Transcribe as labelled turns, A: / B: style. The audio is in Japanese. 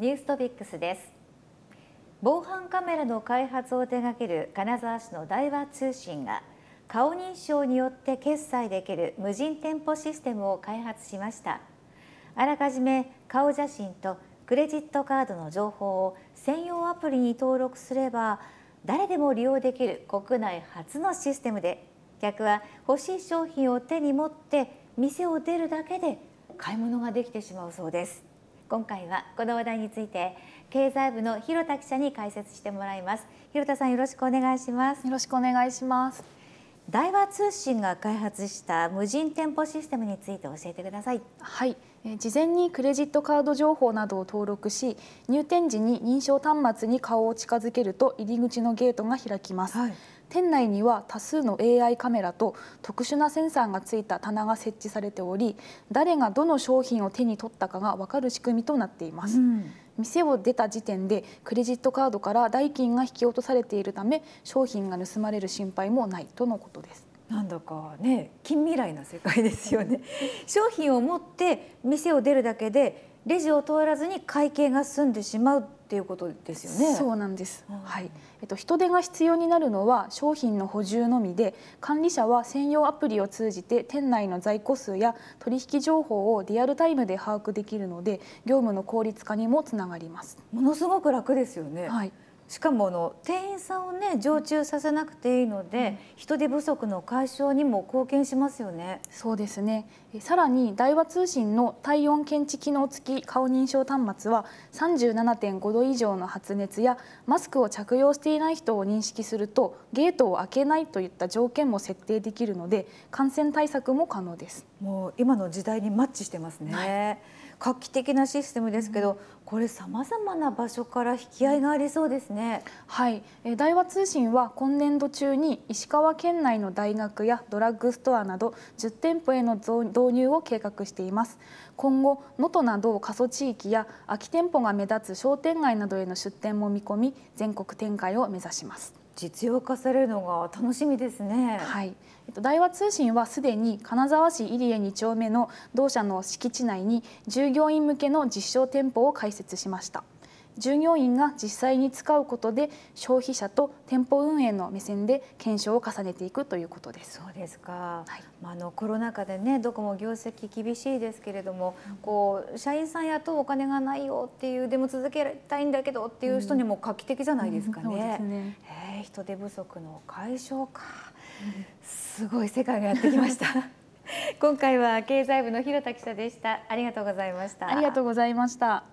A: ニューストピックスです防犯カメラの開発を手掛ける金沢市の大和通信が顔認証によって決済できる無人店舗システムを開発しましたあらかじめ顔写真とクレジットカードの情報を専用アプリに登録すれば誰でも利用できる国内初のシステムで客は欲しい商品を手に持って店を出るだけで買い物ができてしまうそうです今回はこの話題について経済部の広田記者に解説してもらいます広田さんよろしくお
B: 願いしますよろしくお願いします
A: 大和通信が開発した無人
B: 店舗システムについて教えてください。はい、事前にクレジットカード情報などを登録し入店時に認証端末に顔を近づけると入り口のゲートが開きます、はい、店内には多数の AI カメラと特殊なセンサーがついた棚が設置されており誰がどの商品を手に取ったかが分かる仕組みとなっています、うん店を出た時点でクレジットカードから代金が引き落とされているため商品が盗まれる心配もないとのことです。
A: なんだかね近未来な世界ですよね 商品を持って店を出るだけでレジを通らずに会
B: 計が済んでしまうっていうことですよね。そうなんです。はい。えっと人手が必要になるのは商品の補充のみで、管理者は専用アプリを通じて店内の在庫数や取引情報をリアルタイムで把握できるので、業務の効率化にもつながります。ものすごく楽ですよね。はい。しかもあの店員さんをね常駐させなくていいので、うん、人手不足の解消にも貢献しますよね。そうですね。さらに大和通信の体温検知機能付き顔認証端末は37.5度以上の発熱やマスクを着用していない人を認識するとゲートを開けないといった条件も設定できるので感染対策も可能です。もう今の時代にマッチしてますね。はい画期的なシステムですけど、うん、これさまざまな場所から引き合いがありそうですね。はい、え大和通信は今年度中に石川県内の大学やドラッグストアなど10店舗への導入を計画しています。今後能登など過疎地域や空き店舗が目立つ商店街などへの出店も見込み、全国展開を目指します。実用化されるのが楽しみですね。はい。えっと大和通信はすでに金沢市入江2丁目の同社の敷地内に従業員向けの実証店舗を開設しました。従業員が実際に使うことで消費者と店舗運営の目線で検証を重ねていくということですそうですか、はい、まあ、あのコロナ禍で
A: ねどこも業績厳しいですけれども、こう社員さん雇うお金がないよっていうでも続けたいんだけどっていう人にも画期的じゃないですかね。うんうん、そうですね人手不足の解消か、うん、すごい世界がやってきました
B: 今回は経済部の広田記者でしたありがとうございましたありがとうございました